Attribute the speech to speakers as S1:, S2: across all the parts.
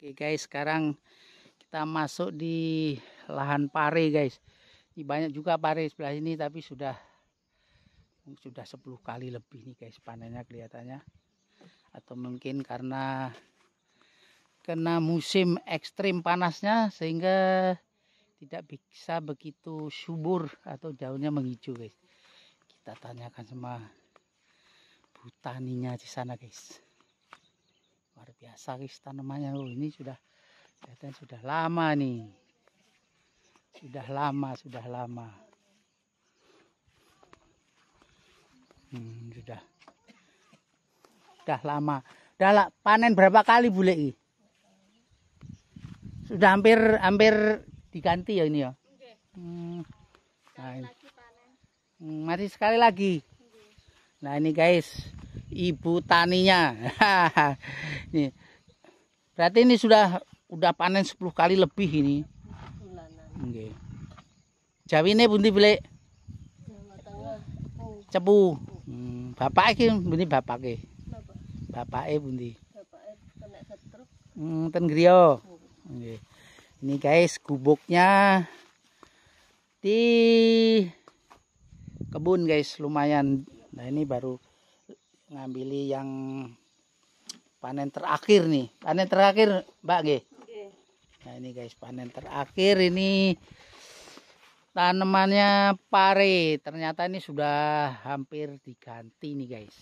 S1: Oke guys, sekarang kita masuk di lahan pare guys. Ini banyak juga pare sebelah ini tapi sudah sudah 10 kali lebih nih guys panennya kelihatannya. Atau mungkin karena kena musim ekstrim panasnya sehingga tidak bisa begitu subur atau daunnya menghijau guys. Kita tanyakan sama butaninya di sana guys biasa guys tanamannya loh ini sudah kelihatan sudah lama nih sudah lama sudah lama hmm, sudah sudah lama sudah panen berapa kali bule sudah hampir hampir diganti ya ini ya hmm. nah, ini. Hmm, Mati sekali lagi nah ini guys ibu taninya. ini. Berarti ini sudah udah panen 10 kali lebih ini. Nggih. Jawine bundi Blek? Cepu. Hmm, bapak iki bundi bapake? Bapake pundi? Bapake kena setruk. Hmm, ten Ini guys gubuknya di kebun guys lumayan. Nah ini baru ngambili yang panen terakhir nih panen terakhir mbak Ge. nah ini guys panen terakhir ini tanamannya pare ternyata ini sudah hampir diganti nih guys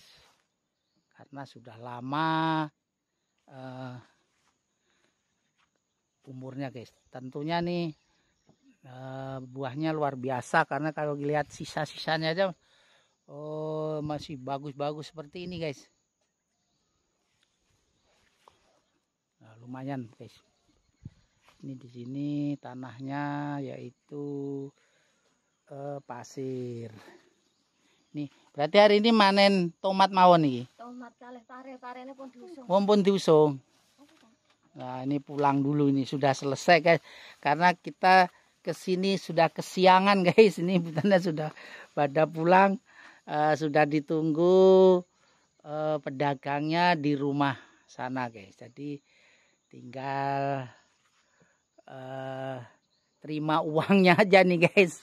S1: karena sudah lama uh, umurnya guys tentunya nih uh, buahnya luar biasa karena kalau dilihat sisa-sisanya aja Oh, masih bagus-bagus seperti ini, guys. Nah, lumayan, guys. Ini di sini tanahnya yaitu eh, pasir. Nih, berarti hari ini manen tomat mawon nih Tomat kalih pare pare pun diusung. Wong pun diusung. Nah, ini pulang dulu ini sudah selesai, guys. Karena kita ke sini sudah kesiangan, guys. Ini bukannya sudah pada pulang uh, sudah ditunggu uh, pedagangnya di rumah sana guys jadi tinggal uh, terima uangnya aja nih guys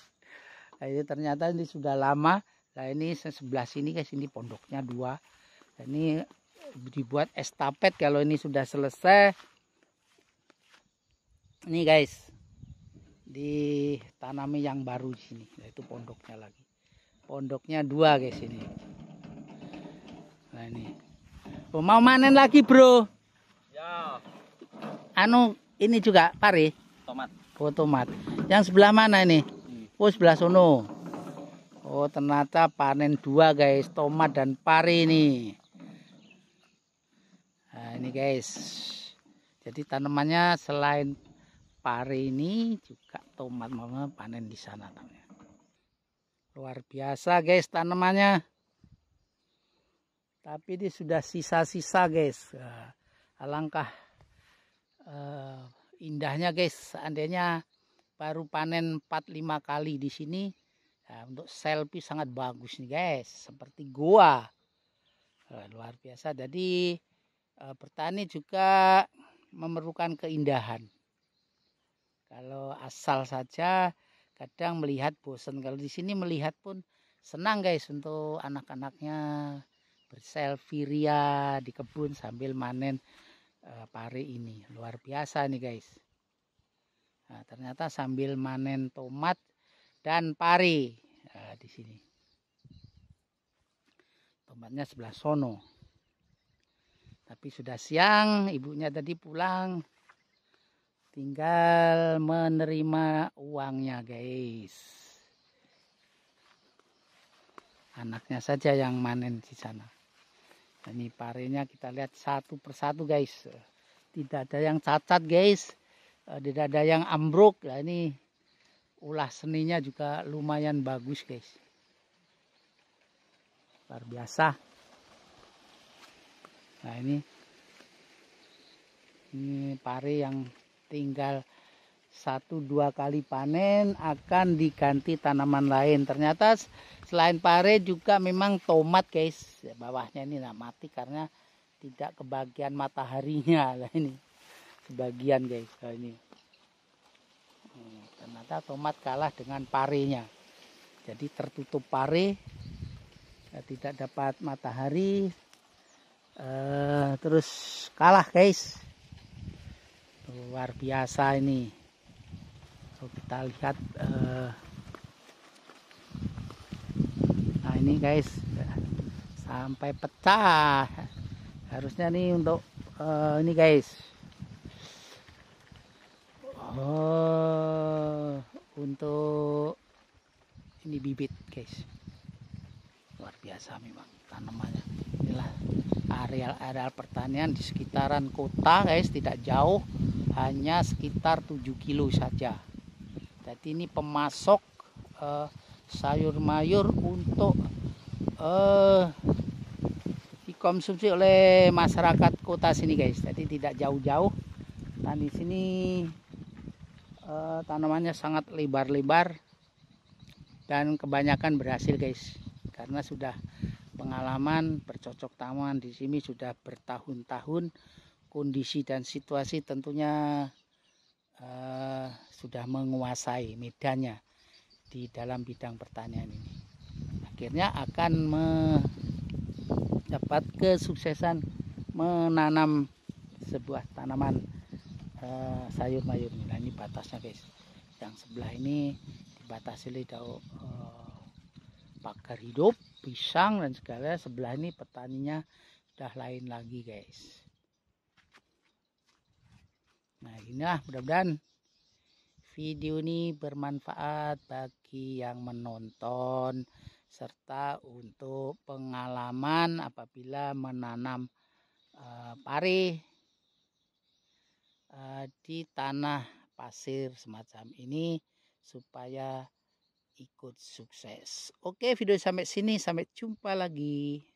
S1: nah, ini ternyata ini sudah lama nah ini sebelah sini guys ini pondoknya dua nah, ini dibuat estafet kalau ini sudah selesai ini guys ditanami yang baru di sini yaitu pondoknya lagi Pondoknya dua guys ini. Nah ini. Oh, mau manen lagi bro? Ya. Anu ini juga pare. Tomat. Oh tomat. Yang sebelah mana ini? Hmm. Oh sebelah sono. Oh ternyata panen dua guys tomat dan pare ini. Nah ini guys. Jadi tanamannya selain pare ini juga tomat mama panen di sana tanya. Luar biasa guys tanamannya. Tapi ini sudah sisa-sisa guys. Eh, alangkah uh, indahnya guys. Seandainya baru panen 4-5 kali di sini. Ya, untuk selfie sangat bagus nih guys. Seperti gua Uh, luar biasa. Jadi uh, petani juga memerlukan keindahan. Kalau asal saja kadang melihat bosan kalau di sini melihat pun senang guys untuk anak-anaknya berselfie ria di kebun sambil manen uh, pare ini luar biasa nih guys nah, ternyata sambil manen tomat dan pare nah, di sini tomatnya sebelah sono tapi sudah siang ibunya tadi pulang tinggal menerima uangnya guys anaknya saja yang manen di sana ini parinya kita lihat satu persatu guys tidak ada yang cacat guys eh, tidak ada yang ambruk nah, ini ulah seninya juga lumayan bagus guys luar biasa nah ini ini pari yang tinggal satu dua kali panen akan diganti tanaman lain. Ternyata selain pare juga memang tomat guys. Ya, bawahnya ini nah mati karena tidak kebagian mataharinya lah ini. Sebagian guys nah, ini. Hmm, ternyata tomat kalah dengan parenya. Jadi tertutup pare eh, tidak dapat matahari eh, terus kalah guys luar biasa ini kalau kita lihat uh, nah ini guys sampai pecah harusnya nih untuk uh, ini guys oh untuk ini bibit guys luar biasa memang tanamannya inilah areal-areal pertanian di sekitaran kota guys tidak jauh hanya sekitar 7 kilo saja jadi ini pemasok eh, sayur mayur untuk eh, dikonsumsi oleh masyarakat kota sini guys jadi tidak jauh-jauh dan di sini eh, tanamannya sangat lebar-lebar dan kebanyakan berhasil guys karena sudah pengalaman bercocok taman di sini sudah bertahun-tahun kondisi dan situasi tentunya uh, sudah menguasai medannya di dalam bidang pertanian ini. Akhirnya akan mendapat kesuksesan menanam sebuah tanaman uh, eh, sayur mayur. Nah ini batasnya guys. Yang sebelah ini dibatasi oleh daun eh, pagar hidup, pisang dan segala. Sebelah ini petaninya sudah lain lagi guys. Nah, mudah-mudahan video ini bermanfaat bagi yang menonton serta untuk pengalaman apabila menanam uh, eh, pari uh, eh, di tanah pasir semacam ini supaya ikut sukses. Oke, video sampai sini sampai jumpa lagi.